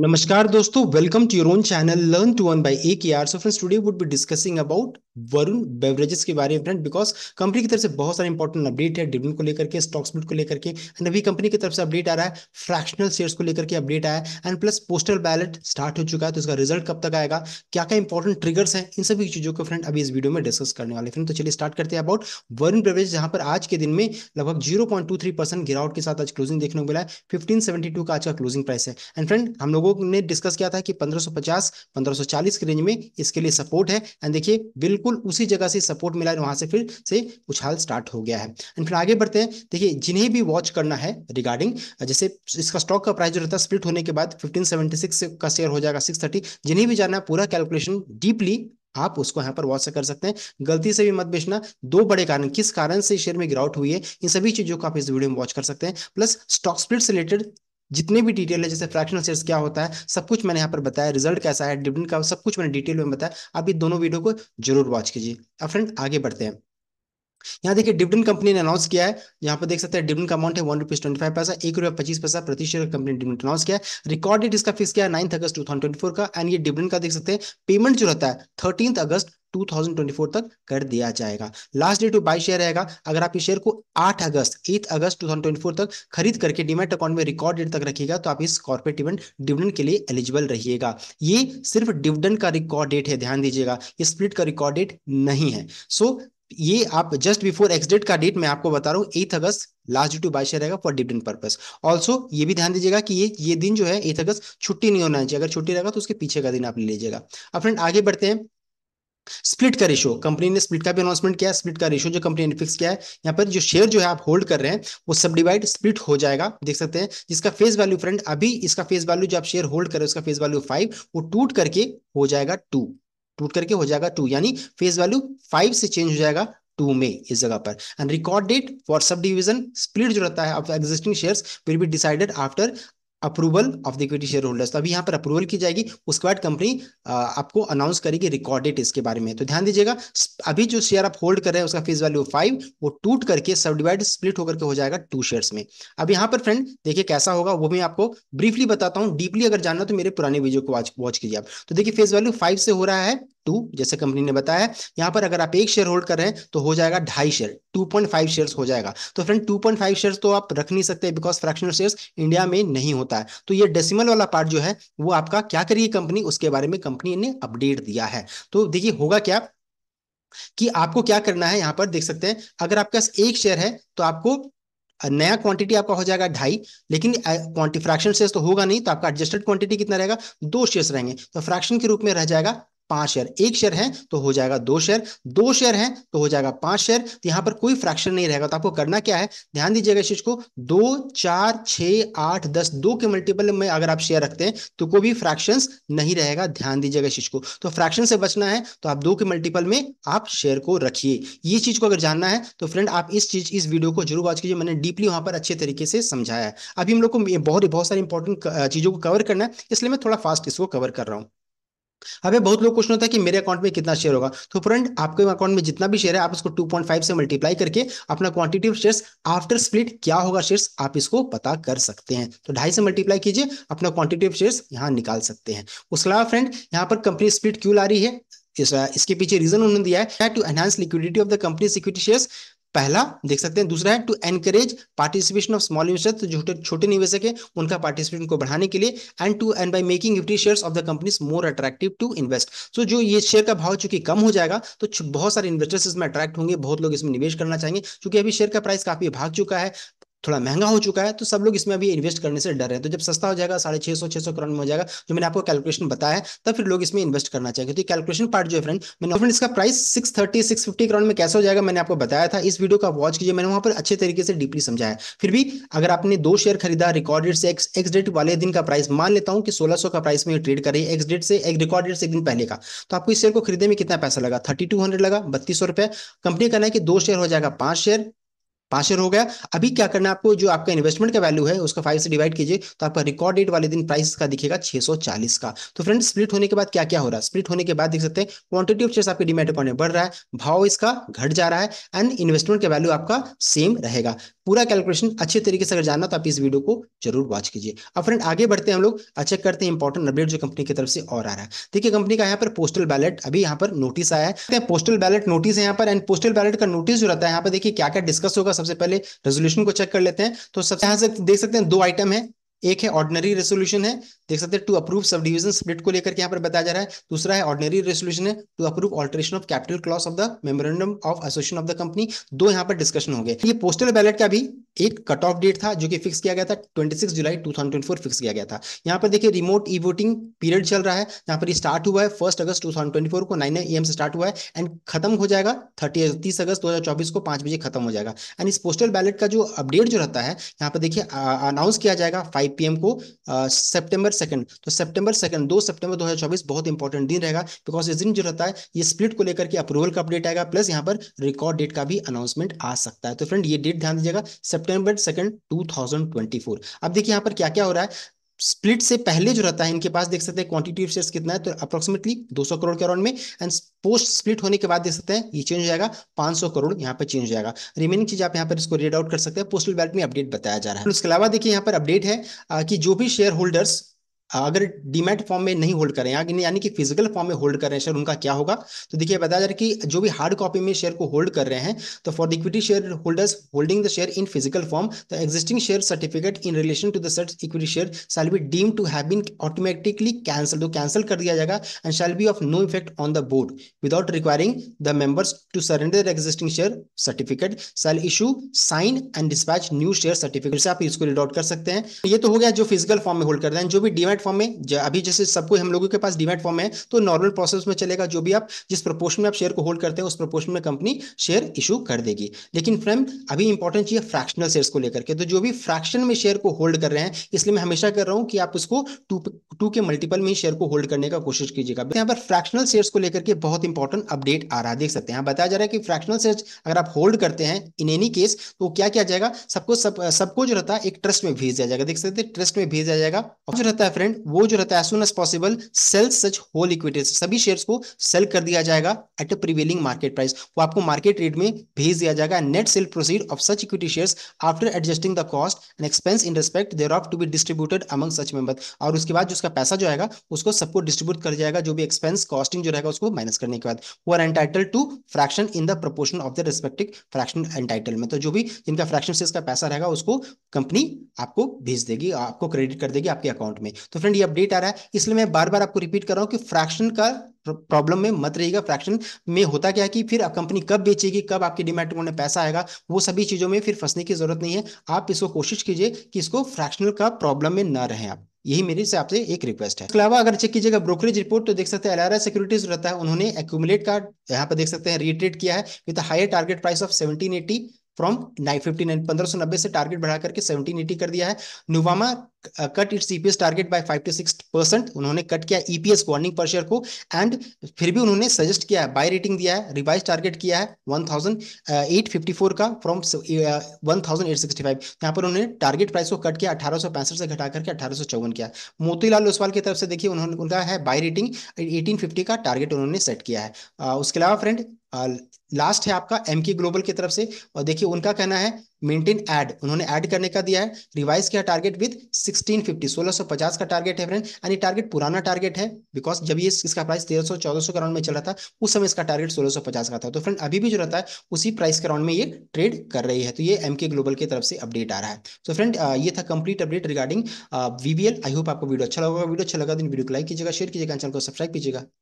नमस्कार दोस्तों welcome to your own channel learn to one by A K R so friends today would be discussing about Varun beverages के बारे में friend because company की तरफ से बहुत सारे इंपॉर्टेंट अपडेट है डिविडेंड को लेकर के स्टॉक स्प्लिट को लेकर के एंड अभी कंपनी की तरफ से अपडेट आ रहा है फ्रैक्शनल शेयर्स को लेकर के अपडेट आया है and plus postal ballot start हो चुका है तो इसका रिजल्ट कब तक आएगा क्या क्या इंपॉर्टेंट ट्रिगर्स हैं इन सभी चीजों को फ्रेंड अभी इस वीडियो में डिस्कस करने वाले फ्रेंड तो चलिए स्टार्ट करते हैं अबाउट वरुण बेवरेज जहां पर आज के दिन में लगभग zero point two three percent गिरावट के साथ आज क्लोजिंग देखने को मिला है फिफ्टीन सेवेंटी टू का आज का क्लोजिंग प्राइस है एंड फ्रेंड हम लोगों ने डिस्कस किया था कि पंद्रह सौ पचास पंद्रह सौ चालीस के रेंज में इसके लिए सपोर्ट है एंड देखिए बिल्कुल बिल्कुल उसी जगह से सपोर्ट मिला है वहां से फिर से उछाल स्टार्ट हो गया है एंड फिर आगे बढ़ते हैं देखिए जिन्हें भी वॉच करना है रिगार्डिंग जैसे इसका स्टॉक का प्राइस जो रहता है स्प्लिट होने के बाद 1576 का शेयर हो जाएगा 630 जिन्हें भी जाना है पूरा कैलकुलेशन डीपली आप उसको यहाँ पर वॉच कर सकते हैं गलती से भी मत बेचना दो बड़े कारण किस कारण से शेयर में गिरावट हुई है इन सभी चीजों को आप इस वीडियो में वॉच कर सकते हैं प्लस स्टॉक स्प्लिट से रिलेटेड जितने भी डिटेल है जैसे फ्रैक्शनल शेयर्स क्या होता है सब कुछ मैंने यहाँ पर बताया रिजल्ट कैसा है डिविडेंड का सब कुछ मैंने डिटेल में बताया आप ये दोनों वीडियो को जरूर वॉच कीजिए अब फ्रेंड आगे बढ़ते हैं यहाँ देखिए डिविडेंड कंपनी ने अनाउंस किया है यहाँ पर देख सकते हैं डिविडेंड का अमाउंट है वन रुपीज ट्वेंटी फाइव पैसा एक रुपया पच्चीस पैसा प्रति शेयर कंपनी ने डिविडेंड अनाउंस किया है रिकॉर्ड इसका फिक्स किया है ninth August two thousand twenty four का एंड ये डिविडेंड का देख सकते हैं पेमेंट जो रहता है थर्टीन अगस्त 2024 तक कर दिया जाएगा last date to buy share रहेगा अगर आप इस शेयर को 8 अगस्त 8 अगस्त 2024 तक खरीद करके डिमेट अकाउंट में रिकॉर्ड डेट तक रखिएगा तो आप इस कॉर्पोरेट इवेंट डिविडेंड के लिए एलिजिबल रहिएगा ये सिर्फ डिविडेंड का रिकॉर्ड डेट है ध्यान दीजिएगा ये स्प्लिट का रिकॉर्ड डेट नहीं है सो so, ये आप जस्ट बिफोर एक्सडेट का डेट मैं आपको बता रहा हूं एथ अगस्त लास्ट टू बाई शेयर रहेगा फॉर डिविडेंड पर्पस ऑल्सो ये भी ध्यान दीजिएगा कि ये ये दिन जो है एथ अगस्त छुट्टी नहीं होना चाहिए अगर छुट्टी रहेगा तो उसके पीछे का दिन आप ले लीजिएगा अब फ्रेंड आगे बढ़ते हैं स्प्लिट का रेशो कंपनी ने स्प्लिट का भी अनाउंसमेंट किया स्प्लिट का रेशो जो कंपनी ने फिक्स किया है यहाँ पर जो शेयर जो है आप होल्ड कर रहे हैं वो सब डिवाइड स्प्लिट हो जाएगा देख सकते हैं जिसका फेस वैल्यू फ्रेंड अभी इसका फेस वैल्यू जो आप शेयर होल्ड कर रहे हो उसका फेस वैल्यू फाइव वो टूट करके हो जाएगा टू टूट करके हो जाएगा टू यानी फेस वैल्यू फाइव से चेंज हो जाएगा टू में इस जगह पर and record date for sub division split जो रहता है of existing shares will be decided after approval of the equity share holders तो अभी यहाँ पर अप्रूवल की जाएगी उसके बाद कंपनी आपको अनाउंस करेगी रिकॉर्डेड इसके बारे में तो ध्यान दीजिएगा अभी जो शेयर आप होल्ड कर रहे हैं उसका फेस वैल्यू फाइव वो टूट करके सब डिवाइड स्प्लिट होकर के हो जाएगा टू शेयर्स में अब यहाँ पर फ्रेंड देखिए कैसा होगा वो मैं आपको ब्रीफली बताता हूँ डीपली अगर जानना तो मेरे पुराने वीडियो को वॉच कीजिए आप तो देखिए फेस वैल्यू फाइव से हो रहा है टू जैसे कंपनी ने बताया यहां पर अगर आप एक शेयर होल्ड कर रहे हैं तो हो जाएगा ढाई शेयर 2.5 शेयर्स हो जाएगा तो फ्रेंड 2.5 शेयर्स तो आप रख नहीं सकते बिकॉज फ्रैक्शनल शेयर्स इंडिया में नहीं होता है तो ये डेसिमल वाला पार्ट जो है वो आपका क्या करिए कंपनी उसके बारे में कंपनी ने अपडेट दिया है तो देखिए होगा क्या कि आपको क्या करना है यहां पर देख सकते हैं अगर आपके पास एक शेयर है तो आपको नया क्वांटिटी आपका हो जाएगा ढाई लेकिन क्वांटिटी फ्रैक्शन शेयर तो होगा नहीं तो आपका एडजस्टेड क्वांटिटी कितना रहेगा दो शेयर्स रहेंगे तो फ्रैक्शन के रूप में रह जाएगा पांच शेयर एक शेयर है तो हो जाएगा दो शेयर दो शेयर है तो हो जाएगा पांच शेयर तो यहां पर कोई फ्रैक्शन नहीं रहेगा तो आपको करना क्या है ध्यान दीजिएगा इस चीज को दो चार छ आठ दस दो के मल्टीपल में अगर आप शेयर रखते हैं तो कोई भी फ्रैक्शन नहीं रहेगा ध्यान दीजिएगा इस चीज को तो फ्रैक्शन से बचना है तो आप दो के मल्टीपल में आप शेयर को रखिए ये चीज को अगर जानना है तो फ्रेंड आप इस चीज इस वीडियो को जरूर वॉच कीजिए मैंने डीपली वहां पर अच्छे तरीके से समझाया है अभी हम लोग को बहुत बहुत सारी इंपॉर्टेंट चीजों को कवर करना है इसलिए मैं थोड़ा फास्ट इसको कवर कर रहा हूं अबे बहुत लोग क्वेश्चन होता है कि मेरे अकाउंट में कितना शेयर होगा तो फ्रेंड आपके अकाउंट में जितना भी शेयर है आप इसको 2.5 से मल्टीप्लाई करके अपना quantity of shares after split क्या होगा शेयर्स आप इसको पता कर सकते हैं तो ढाई से मल्टीप्लाई कीजिए अपना क्वांटिटी ऑफ शेयर्स यहाँ निकाल सकते हैं उसके अलावा फ्रेंड यहाँ पर कंपनी स्प्लिट क्यों ला रही है इस, इसके पीछे रीजन उन्होंने दिया है to enhance liquidity of the company security shares पहला देख सकते हैं दूसरा है to encourage participation of small investor तो छोटे छोटे निवेशक हैं उनका पार्टिसिपेशन को बढ़ाने के लिए and to and by making nifty shares of the companies more attractive to invest so जो ये शेयर का भाव चूंकि कम हो जाएगा तो बहुत सारे इन्वेस्टर्स इसमें अट्रैक्ट होंगे बहुत लोग इसमें निवेश करना चाहेंगे क्योंकि अभी शेयर का प्राइस काफी भाग चुका है थोड़ा महंगा हो चुका है तो सब लोग इसमें अभी इन्वेस्ट करने से डर रहे हैं तो जब सस्ता हो जाएगा साढ़े छह सौ छह सौ करोड़ में हो जाएगा जो मैंने आपको कैलकुलेशन बताया है तब फिर लोग इसमें इन्वेस्ट करना चाहिए क्योंकि कैलकुलेशन पार्ट जो है फ्रेंड मैंने फ्रेंड इसका price six thirty six fifty crore में कैसे हो जाएगा मैंने आपको बताया था इस वीडियो का वॉच कीजिए मैंने वहां पर अच्छे तरीके से डीपली समझाया फिर भी अगर आपने दो शेयर खरीदा रिकॉर्डेड से एक्स एक्स डेट वाले दिन का प्राइस मान लेता हूँ कि सोलह का प्राइस में ट्रेड कर रही है एक्स डेट से एक रिकॉर्डेड से एक दिन पहले का तो आपको इस शेयर को खरीदने में कितना पैसा लगा थर्टी लगा बत्तीस सौ कंपनी का है कि दो शेयर हो जाएगा पांच शेयर पांच शेयर हो गया अभी क्या करना है आपको जो आपका इन्वेस्टमेंट का वैल्यू है उसका फाइव से डिवाइड कीजिए तो आपका रिकॉर्ड डेट वाले दिन प्राइस का दिखेगा 640 का तो फ्रेंड्स स्प्लिट होने के बाद क्या क्या हो रहा है स्प्लिट होने के बाद देख सकते हैं क्वांटिटी ऑफ शेयर आपके डिमेट अकाउंट में बढ़ रहा है भाव इसका घट जा रहा है एंड इन्वेस्टमेंट का वैल्यू आपका सेम रहेगा पूरा कैलकुलेशन अच्छे तरीके से अगर जानना तो आप इस वीडियो को जरूर वॉच कीजिए अब फ्रेंड आगे बढ़ते हैं हम लोग अच्छे करते हैं इंपॉर्टेंट अपडेट जो कंपनी की तरफ से और आ रहा है देखिए कंपनी का यहाँ पर पोस्टल बैलेट अभी यहाँ पर नोटिस आया है पोस्टल बैलेट नोटिस है यहाँ पर एंड पोस्टल बैलेट का नोटिस जो रहता है यहाँ पर देखिए क्या क्या डिस्कस होगा सबसे पहले रेजोल्यूशन को चेक कर लेते हैं तो सबसे यहां से देख सकते हैं दो आइटम है एक है ऑर्डनरी रेसोल्यूशन है देख सकते हैं to approve sub division split को लेकर यहाँ पर बताया जा रहा है दूसरा है ऑर्डनरी रेसोल्यूशन है to approve alteration of capital clause of the memorandum of association of the company दो यहाँ पर डिस्कशन हो गए ये पोस्टल बैलेट का भी एक कट ऑफ डेट था जो कि फिक्स किया गया था 26 जुलाई 2024 फिक्स किया गया था यहाँ पर देखिए रिमोट ई वोटिंग पीरियड चल रहा है यहाँ पर स्टार्ट हुआ है फर्स्ट अगस्त 2024 को 9 एम से स्टार्ट हुआ है एंड खत्म हो जाएगा 30 30 अगस्त 2024 को 5 बजे खत्म हो जाएगा एंड इस पोस्टल बैलेट का जो अपडेट जो रहता है यहाँ पर देखिए अनाउंस किया जाएगा फाइव फाइव पी को सितंबर सेकंड तो सितंबर सेकंड दो सितंबर 2024 बहुत इंपॉर्टेंट दिन रहेगा बिकॉज इस दिन जो रहता है ये स्प्लिट को लेकर के अप्रूवल का अपडेट आएगा प्लस यहाँ पर रिकॉर्ड डेट का भी अनाउंसमेंट आ सकता है तो फ्रेंड ये डेट ध्यान दीजिएगा सेप्टेंबर सेकंड टू अब देखिए यहाँ पर क्या क्या हो रहा है स्प्लिट से पहले जो रहता है इनके पास देख सकते हैं क्वांटिटी शेयर्स कितना है तो अप्रोक्सिमेटली 200 करोड़ के अराउंड में एंड पोस्ट स्प्लिट होने के बाद देख सकते हैं ये चेंज हो जाएगा 500 करोड़ यहाँ पर चेंज हो जाएगा रिमेनिंग चीज आप यहाँ पर इसको रेड आउट कर सकते हैं पोस्टल बैलेट में अपडेट बताया जा रहा है उसके अलावा देखिए यहाँ पर अपडेट है कि जो भी शेयर होल्डर्स अगर डीमेट फॉर्म में नहीं होल्ड करें यानी कि फिजिकल फॉर्म में होल्ड कर रहे हैं शेयर उनका क्या होगा तो देखिए बताया जा रहा है कि जो भी हार्ड कॉपी में शेयर को होल्ड कर रहे हैं तो for the equity share holders holding the share in physical form the existing share certificate in relation to the said equity share shall be deem to have been automatically cancel तो cancel कर दिया जाएगा and shall be of no effect on the board without requiring the members to surrender existing share certificate shall issue sign and dispatch new share certificate से आप इसको रिडॉट कर सकते हैं तो ये तो हो गया जो फिजिकल फॉर्म में होल्ड कर रहे हैं जो भी डीमेट फॉर्म में अभी जैसे सब कुछ हम लोगों के पास डीमेट फॉर्म है तो नॉर्मल प्रोसेस में चलेगा जो भी आप जिस प्रपोर्शन में आप शेयर को होल्ड करते हैं उस प्रपोर्शन में कंपनी शेयर इशू कर देगी लेकिन फ्रेंड अभी इंपॉर्टेंट चीज फ्रैक्शनल शेयर को लेकर के तो जो भी फ्रैक्शन में शेयर को होल्ड कर रहे हैं इसलिए मैं हमेशा कर रहा हूं कि आप उसको टू टू के मल्टीपल में शेयर को होल्ड करने का कोशिश कीजिएगा यहाँ पर फ्रैक्शनल शेयर को लेकर के बहुत इंपॉर्टेंट अपडेट आ रहा है देख सकते हैं बताया जा रहा है कि फ्रैक्शनल शेयर अगर आप होल्ड करते हैं इन एनी केस तो क्या किया जाएगा सबको सबको जो रहता है एक ट्रस्ट में भेज दिया जाएगा देख सकते हैं ट्रस्ट में भेज दिया जाएगा और जो रहता है फ्रेंड एंड वो जो रहता है as soon as possible sell such whole equities सभी शेयर्स को सेल कर दिया जाएगा at a prevailing market price वो आपको मार्केट रेट में भेज दिया जाएगा net sale proceed of such equity shares after adjusting the cost and expense in respect there of to be distributed among such member और उसके बाद जो उसका पैसा जो आएगा उसको सबको डिस्ट्रीब्यूट कर जाएगा जो भी एक्सपेंस कॉस्टिंग जो रहेगा उसको माइनस करने के बाद वो are entitle to fraction in the proportion of the respective fraction entitle में तो जो भी जिनका फ्रैक्शन से इसका पैसा रहेगा उसको कंपनी आपको भेज देगी आपको क्रेडिट कर देगी आपके अकाउंट में तो फ्रेंड ये अपडेट आ रहा है इसलिए मैं बार बार आपको रिपीट कर रहा हूँ कि फ्रैक्शन का प्रॉब्लम में मत रहेगा फ्रैक्शन में होता क्या है कि फिर कंपनी कब बेचेगी कब आपके डिमांड में पैसा आएगा वो सभी चीज़ों में फिर फंसने की जरूरत नहीं है आप इसको कोशिश कीजिए कि इसको फ्रैक्शनल का प्रॉब्लम में ना रहे आप यही मेरी से आपसे एक रिक्वेस्ट है इसके अलावा अगर चेक कीजिएगा ब्रोकरेज रिपोर्ट तो देख सकते हैं एलआरआई सिक्योरिटीज रहता है उन्होंने एक्यूमुलेट का यहाँ पर देख सकते हैं रिट्रेट किया है with higher target price of seventeen eighty from nine fifty nine पंद्रह सौ नब्बे से टारगेट बढ़ा करके सेवनटीन एटी कर दिया है Nuvama cut its EPS target by five to six percent उन्होंने कट किया ईपीएस वार्निंग पर शेयर को एंड फिर भी उन्होंने सजेस्ट किया बाय रेटिंग दिया है रिवाइज टारगेट किया है one thousand eight fifty four का from one thousand eight sixty five यहाँ पर उन्होंने टारगेट प्राइस को कट किया अठारह सौ पैंसठ से घटा करके अठारह सौ चौवन किया मोतीलाल ओसवाल की तरफ से देखिए उन्होंने उनका है बाय रेटिंग एटीन फिफ्टी का टारगेट उन्होंने सेट किया है uh, उसके अलावा फ्रेंड लास्ट uh, है आपका एम ग्लोबल की तरफ से और देखिए उनका कहना है मेंटेन ऐड उन्होंने ऐड करने का दिया है रिवाइज किया टारगेट विद 1650 1650 का टारगेट है फ्रेंड यानी टारगेट पुराना टारगेट है बिकॉज जब ये इसका प्राइस 1300 1400 के राउंड में चल रहा था उस समय इसका टारगेट 1650 का था तो फ्रेंड अभी भी जो रहता है उसी प्राइस के राउंड में ये ट्रेड कर रही है तो ये एम ग्लोबल की तरफ से अपडेट आ रहा है तो फ्रेंड ये था complete update regarding VVL I hope आपको वीडियो अच्छा लगा वीडियो अच्छा लगा तो वीडियो को लाइक कीजिएगा शेयर कीजिएगा चैनल को सब्सक्राइब कीजिएगा